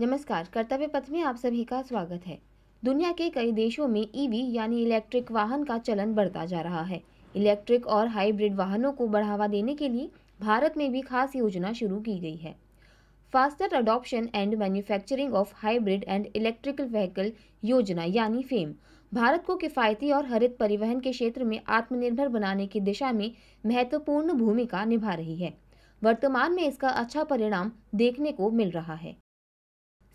नमस्कार कर्तव्य पथ में आप सभी का स्वागत है दुनिया के कई देशों में ईवी e यानी इलेक्ट्रिक वाहन का चलन बढ़ता जा रहा है इलेक्ट्रिक और हाइब्रिड वाहनों को बढ़ावा देने के लिए भारत में भी खास योजना शुरू की गई है faster adoption and manufacturing of hybrid and electrical vehicle योजना यानी फेम भारत को किफ़ायती और हरित परिवहन के क्षेत्र में आत्मनिर्भर बनाने की दिशा में महत्वपूर्ण भूमिका निभा रही है वर्तमान में इसका अच्छा परिणाम देखने को मिल रहा है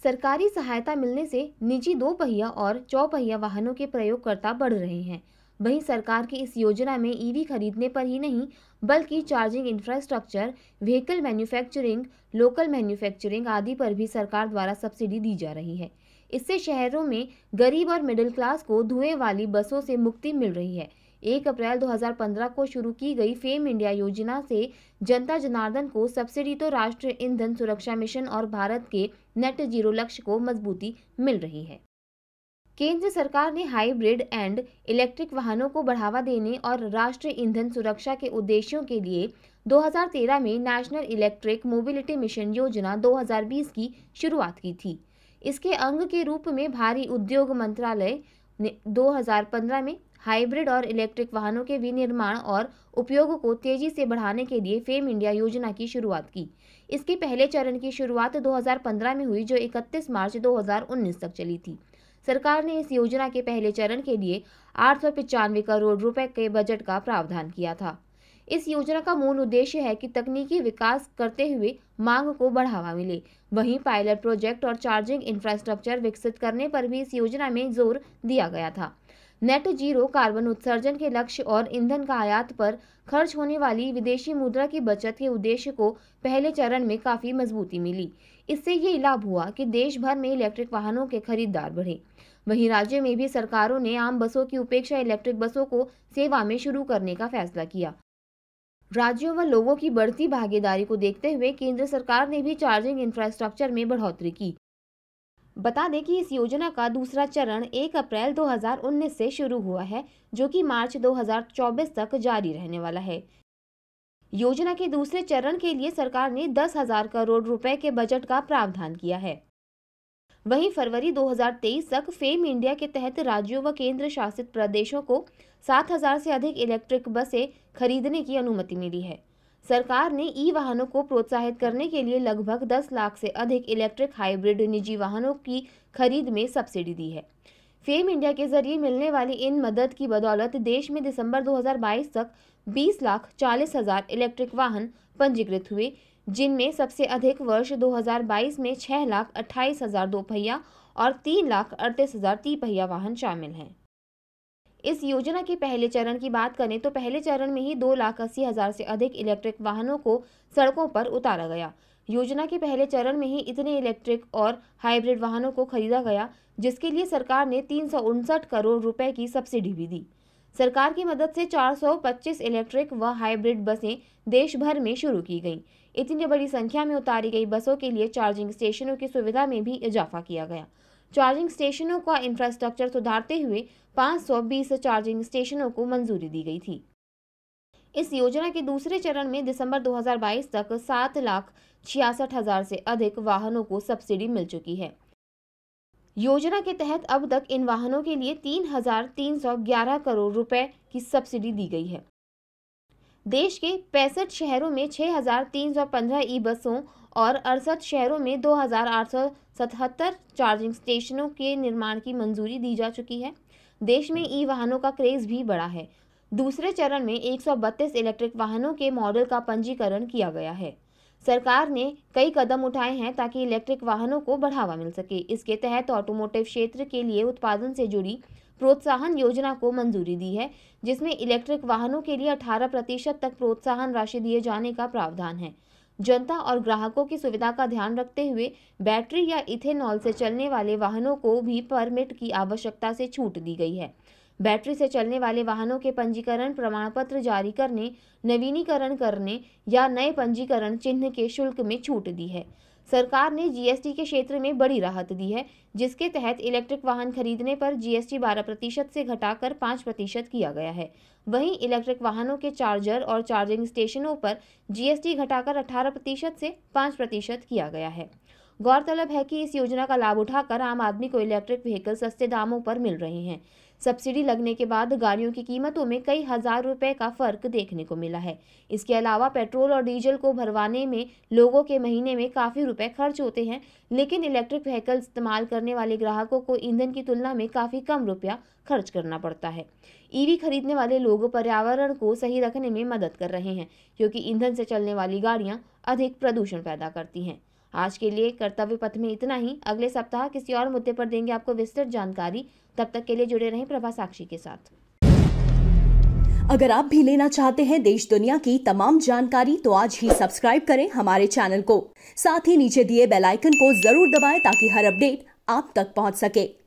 सरकारी सहायता मिलने से निजी दो पहिया और चौपहिया वाहनों के प्रयोगकर्ता बढ़ रहे हैं वहीं सरकार की इस योजना में ईवी e खरीदने पर ही नहीं बल्कि charging infrastructure vehicle manufacturing local manufacturing आदि पर भी सरकार द्वारा सब्सिडी दी जा रही है इससे शहरों में गरीब और मिडिल क्लास को धुएं वाली बसों से मुक्ति मिल रही है एक अप्रैल 2015 को शुरू की गई फेम इंडिया योजना से जनता जनार्दन को सब्सिडी तो राष्ट्रीय ईंधन सुरक्षा मिशन और भारत के नेट जीरो लक्ष्य को मजबूती मिल रही है केंद्र सरकार ने हाइब्रिड एंड इलेक्ट्रिक वाहनों को बढ़ावा देने और राष्ट्रीय ईंधन सुरक्षा के उद्देश्यों के लिए 2013 में नेशनल इलेक्ट्रिक मोबिलिटी मिशन योजना 2020 की शुरुआत की थी इसके अंग के रूप में भारी उद्योग मंत्रालय ने 2015 में हाइब्रिड और इलेक्ट्रिक वाहनों के विनिर्माण और उपयोग को तेजी से बढ़ाने के लिए फेम इंडिया योजना की शुरुआत की इसके पहले चरण की शुरुआत 2015 में हुई जो 31 मार्च 2019 तक चली थी सरकार ने इस योजना के पहले चरण के लिए आठ करोड़ रुपए के बजट का प्रावधान किया था इस योजना का मूल उद्देश्य है कि तकनीकी विकास करते हुए मांग को बढ़ावा मिले वहीं पायलट प्रोजेक्ट और चार्जिंग इंफ्रास्ट्रक्चर विकसित करने पर भी इस योजना में जोर दिया गया था नेट जीरो कार्बन उत्सर्जन के लक्ष्य और ईंधन का आयात पर खर्च होने वाली विदेशी मुद्रा की बचत के उद्देश्य को पहले चरण में काफ़ी मजबूती मिली इससे ये लाभ हुआ कि देश भर में इलेक्ट्रिक वाहनों के खरीदार बढ़े वहीं राज्य में भी सरकारों ने आम बसों की उपेक्षा इलेक्ट्रिक बसों को सेवा में शुरू करने का फैसला किया राज्यों व लोगों की बढ़ती भागीदारी को देखते हुए केंद्र सरकार ने भी चार्जिंग इंफ्रास्ट्रक्चर में बढ़ोतरी की बता दें कि इस योजना का दूसरा चरण 1 अप्रैल 2019 से शुरू हुआ है जो कि मार्च 2024 तक जारी रहने वाला है योजना के दूसरे चरण के लिए सरकार ने दस हजार करोड़ रुपए के बजट का प्रावधान किया है वहीं फरवरी 2023 तक फेम इंडिया के तहत राज्यों व केंद्र शासित प्रदेशों को 7000 से अधिक इलेक्ट्रिक बसें खरीदने की अनुमति मिली है सरकार ने ई वाहनों को प्रोत्साहित करने के लिए लगभग 10 लाख से अधिक इलेक्ट्रिक हाइब्रिड निजी वाहनों की खरीद में सब्सिडी दी है फेम इंडिया के जरिए मिलने वाली इन मदद की बदौलत देश में दिसंबर 2022 तक 20 लाख चालीस हजार इलेक्ट्रिक वाहन पंजीकृत हुए जिनमें सबसे अधिक वर्ष 2022 में छह लाख अट्ठाईस हजार दोपहिया और तीन लाख अड़तीस हजार तीपहिया वाहन शामिल हैं इस योजना के पहले चरण की बात करें तो पहले चरण में ही दो लाख अस्सी हजार से अधिक इलेक्ट्रिक वाहनों को सड़कों पर उतारा गया योजना के पहले चरण में ही इतने इलेक्ट्रिक और हाइब्रिड वाहनों को खरीदा गया जिसके लिए सरकार ने तीन करोड़ रुपए की सब्सिडी भी दी सरकार की मदद से 425 इलेक्ट्रिक व हाइब्रिड बसें देश भर में शुरू की गईं। इतनी बड़ी संख्या में उतारी गई बसों के लिए चार्जिंग स्टेशनों की सुविधा में भी इजाफा किया गया चार्जिंग स्टेशनों का इंफ्रास्ट्रक्चर सुधारते हुए 520 चार्जिंग स्टेशनों को मंजूरी दी गई थी इस योजना के दूसरे चरण में दिसंबर 2022 तक सात लाख छियासठ हजार से अधिक वाहनों को सब्सिडी मिल चुकी है योजना के तहत अब तक इन वाहनों के लिए ग्यारह करोड़ रुपए की सब्सिडी दी गई है देश के पैंसठ शहरों में 6,315 ई बसों और अड़सठ शहरों में 2,877 चार्जिंग स्टेशनों के निर्माण की मंजूरी दी जा चुकी है देश में ई वाहनों का क्रेज भी बढ़ा है दूसरे चरण में 132 इलेक्ट्रिक वाहनों के मॉडल का पंजीकरण किया गया है सरकार ने कई कदम उठाए हैं ताकि इलेक्ट्रिक वाहनों को बढ़ावा मिल सके इसके तहत ऑटोमोटिव क्षेत्र के लिए उत्पादन से जुड़ी प्रोत्साहन योजना को मंजूरी दी है जिसमें इलेक्ट्रिक वाहनों के लिए 18 प्रतिशत तक प्रोत्साहन राशि दिए जाने का प्रावधान है जनता और ग्राहकों की सुविधा का ध्यान रखते हुए बैटरी या इथेनॉल से चलने वाले वाहनों को भी परमिट की आवश्यकता से छूट दी गई है बैटरी से चलने वाले वाहनों के पंजीकरण प्रमाण पत्र जारी करने नवीनीकरण करने या नए पंजीकरण चिन्ह के शुल्क में छूट दी है सरकार ने जीएसटी के क्षेत्र में बड़ी राहत दी है जिसके तहत इलेक्ट्रिक वाहन खरीदने पर जीएसटी 12 प्रतिशत से घटाकर 5 प्रतिशत किया गया है वहीं इलेक्ट्रिक वाहनों के चार्जर और चार्जिंग स्टेशनों पर जीएसटी घटाकर 18 प्रतिशत से 5 प्रतिशत किया गया है गौरतलब है कि इस योजना का लाभ उठाकर आम आदमी को इलेक्ट्रिक व्हीकल सस्ते दामों पर मिल रहे हैं सब्सिडी लगने के बाद गाड़ियों की कीमतों में कई हजार रुपए का फर्क देखने को मिला है इसके अलावा पेट्रोल और डीजल को भरवाने में लोगों के महीने में काफी रुपए खर्च होते हैं लेकिन इलेक्ट्रिक व्हीकल इस्तेमाल करने वाले ग्राहकों को ईंधन की तुलना में काफी कम रुपया खर्च करना पड़ता है ईवी खरीदने वाले लोग पर्यावरण को सही रखने में मदद कर रहे हैं क्योंकि ईंधन से चलने वाली गाड़ियाँ अधिक प्रदूषण पैदा करती हैं आज के लिए कर्तव्य पथ में इतना ही अगले सप्ताह किसी और मुद्दे पर देंगे आपको विस्तृत जानकारी तब तक के लिए जुड़े रहें प्रभा साक्षी के साथ अगर आप भी लेना चाहते हैं देश दुनिया की तमाम जानकारी तो आज ही सब्सक्राइब करें हमारे चैनल को साथ ही नीचे दिए बेल आइकन को जरूर दबाएं ताकि हर अपडेट आप तक पहुंच सके